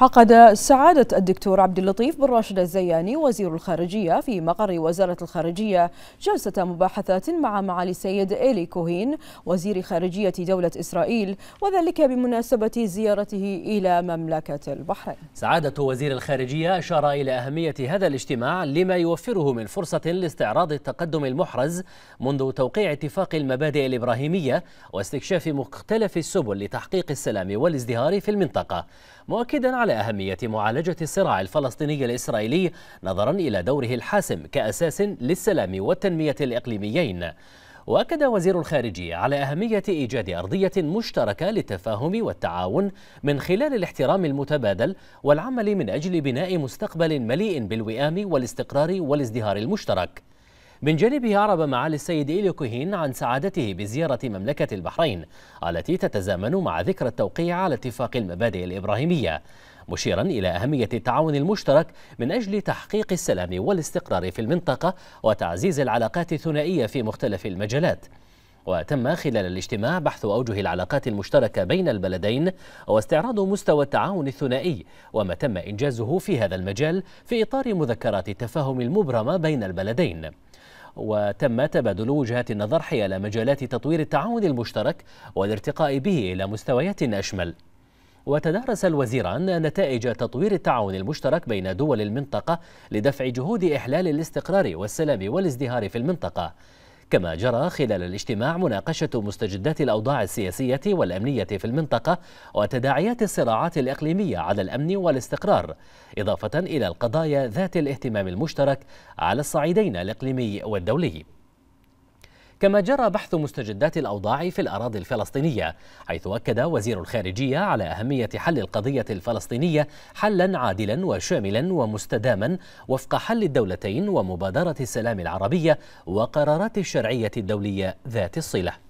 عقد سعادة الدكتور عبد اللطيف بن راشد الزياني وزير الخارجية في مقر وزارة الخارجية جلسة مباحثات مع معالي السيد إيلي كوهين وزير خارجية دولة إسرائيل وذلك بمناسبة زيارته إلى مملكة البحرين سعادة وزير الخارجية أشار إلى أهمية هذا الاجتماع لما يوفره من فرصة لاستعراض التقدم المحرز منذ توقيع اتفاق المبادئ الإبراهيمية واستكشاف مختلف السبل لتحقيق السلام والازدهار في المنطقة مؤكدا على أهمية معالجة الصراع الفلسطيني الإسرائيلي نظرا إلى دوره الحاسم كأساس للسلام والتنمية الإقليميين واكد وزير الخارجيه على اهميه ايجاد ارضيه مشتركه للتفاهم والتعاون من خلال الاحترام المتبادل والعمل من اجل بناء مستقبل مليء بالوئام والاستقرار والازدهار المشترك من جانبه أعرب معالي السيد إيليو كوهين عن سعادته بزيارة مملكة البحرين التي تتزامن مع ذكرى التوقيع على اتفاق المبادئ الإبراهيمية مشيرا إلى أهمية التعاون المشترك من أجل تحقيق السلام والاستقرار في المنطقة وتعزيز العلاقات الثنائية في مختلف المجالات وتم خلال الاجتماع بحث أوجه العلاقات المشتركة بين البلدين واستعراض مستوى التعاون الثنائي وما تم إنجازه في هذا المجال في إطار مذكرات التفاهم المبرمة بين البلدين وتم تبادل وجهات النظر حيال مجالات تطوير التعاون المشترك والارتقاء به إلى مستويات أشمل وتدارس الوزيران نتائج تطوير التعاون المشترك بين دول المنطقة لدفع جهود إحلال الاستقرار والسلام والازدهار في المنطقة كما جرى خلال الاجتماع مناقشة مستجدات الأوضاع السياسية والأمنية في المنطقة وتداعيات الصراعات الإقليمية على الأمن والاستقرار إضافة إلى القضايا ذات الاهتمام المشترك على الصعيدين الإقليمي والدولي كما جرى بحث مستجدات الأوضاع في الأراضي الفلسطينية حيث أكد وزير الخارجية على أهمية حل القضية الفلسطينية حلا عادلا وشاملا ومستداما وفق حل الدولتين ومبادرة السلام العربية وقرارات الشرعية الدولية ذات الصلة